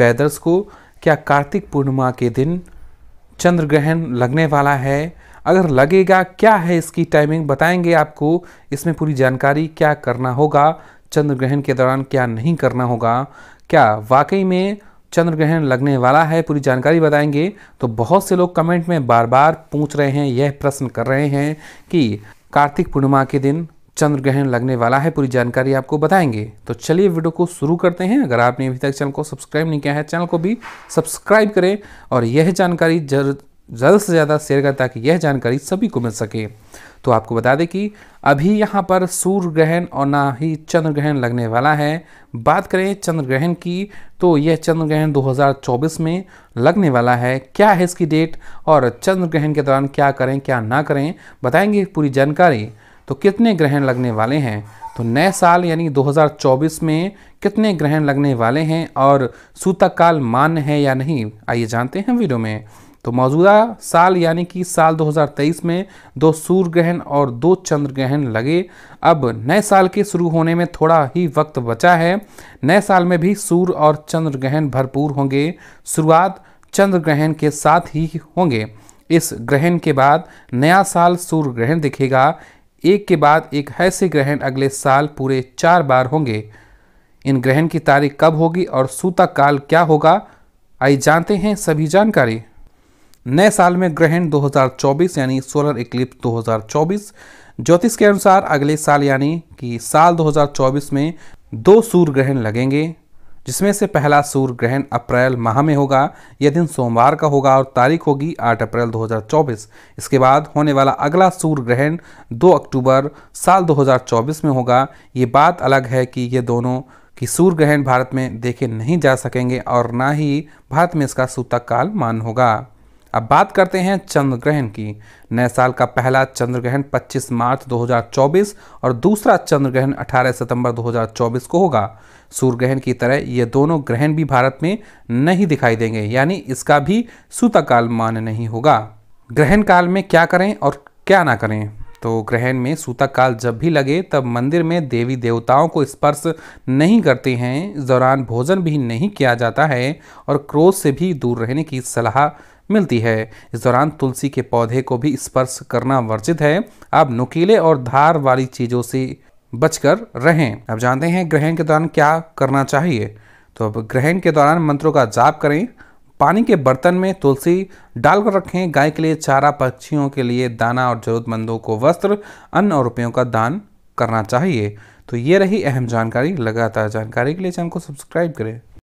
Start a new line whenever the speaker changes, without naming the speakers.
पैदर्स को क्या कार्तिक पूर्णिमा के दिन चंद्र ग्रहण लगने वाला है अगर लगेगा क्या है इसकी टाइमिंग बताएंगे आपको इसमें पूरी जानकारी क्या करना होगा चंद्र ग्रहण के दौरान क्या नहीं करना होगा क्या वाकई में चंद्र ग्रहण लगने वाला है पूरी जानकारी बताएंगे तो बहुत से लोग कमेंट में बार बार पूछ रहे हैं यह प्रश्न कर रहे हैं कि कार्तिक पूर्णिमा के दिन चंद्र ग्रहण लगने वाला है पूरी जानकारी आपको बताएंगे तो चलिए वीडियो को शुरू करते हैं अगर आपने अभी तक चैनल को सब्सक्राइब नहीं किया है चैनल को भी सब्सक्राइब करें और यह जानकारी जल्द से ज़्यादा शेयर करें ताकि यह जानकारी सभी को मिल सके तो आपको बता दें कि अभी यहाँ पर सूर्य ग्रहण और ना ही चंद्र ग्रहण लगने वाला है बात करें चंद्र ग्रहण की तो यह चंद्र ग्रहण 2024 में लगने वाला है क्या है इसकी डेट और चंद्र ग्रहण के दौरान क्या करें क्या ना करें बताएंगे पूरी जानकारी तो कितने ग्रहण लगने वाले हैं तो नए साल यानी 2024 में कितने ग्रहण लगने वाले हैं और सूतक काल मान्य है या नहीं आइए जानते हैं वीडियो में तो मौजूदा साल यानी कि साल 2023 में दो सूर्य ग्रहण और दो चंद्र ग्रहण लगे अब नए साल के शुरू होने में थोड़ा ही वक्त बचा है नए साल में भी सूर्य और चंद्र ग्रहण भरपूर होंगे शुरुआत चंद्र ग्रहण के साथ ही होंगे इस ग्रहण के बाद नया साल सूर्य ग्रहण दिखेगा एक के बाद एक ऐसे ग्रहण अगले साल पूरे चार बार होंगे इन ग्रहण की तारीख कब होगी और सूता काल क्या होगा आई जानते हैं सभी जानकारी नए साल में ग्रहण 2024 यानी सोलर इक्लिप्स 2024 ज्योतिष के अनुसार अगले साल यानी कि साल 2024 में दो सूर्य ग्रहण लगेंगे जिसमें से पहला सूर्य ग्रहण अप्रैल माह में होगा यह दिन सोमवार का होगा और तारीख होगी 8 अप्रैल 2024 इसके बाद होने वाला अगला सूर्य ग्रहण 2 अक्टूबर साल 2024 में होगा ये बात अलग है कि ये दोनों कि सूर्य ग्रहण भारत में देखे नहीं जा सकेंगे और ना ही भारत में इसका सूतक काल मान होगा अब बात करते हैं चंद्र ग्रहण की नए साल का पहला चंद्र ग्रहण 25 मार्च 2024 और दूसरा चंद्र ग्रहण 18 सितंबर 2024 को होगा सूर्य ग्रहण की तरह ये दोनों ग्रहण भी भारत में नहीं दिखाई देंगे यानी इसका भी सूतकाल मान नहीं होगा ग्रहण काल में क्या करें और क्या ना करें तो ग्रहण में सूतक काल जब भी लगे तब मंदिर में देवी देवताओं को स्पर्श नहीं करते हैं इस दौरान भोजन भी नहीं किया जाता है और क्रोध से भी दूर रहने की सलाह मिलती है इस दौरान तुलसी के पौधे को भी स्पर्श करना वर्जित है आप नुकीले और धार वाली चीज़ों से बचकर रहें आप जानते हैं ग्रहण के दौरान क्या करना चाहिए तो अब ग्रहण के दौरान मंत्रों का जाप करें पानी के बर्तन में तुलसी डालकर रखें गाय के लिए चारा पक्षियों के लिए दाना और जरूरतमंदों को वस्त्र अन्न और रुपयों का दान करना चाहिए तो ये रही अहम जानकारी लगातार जानकारी के लिए चैनल को सब्सक्राइब करें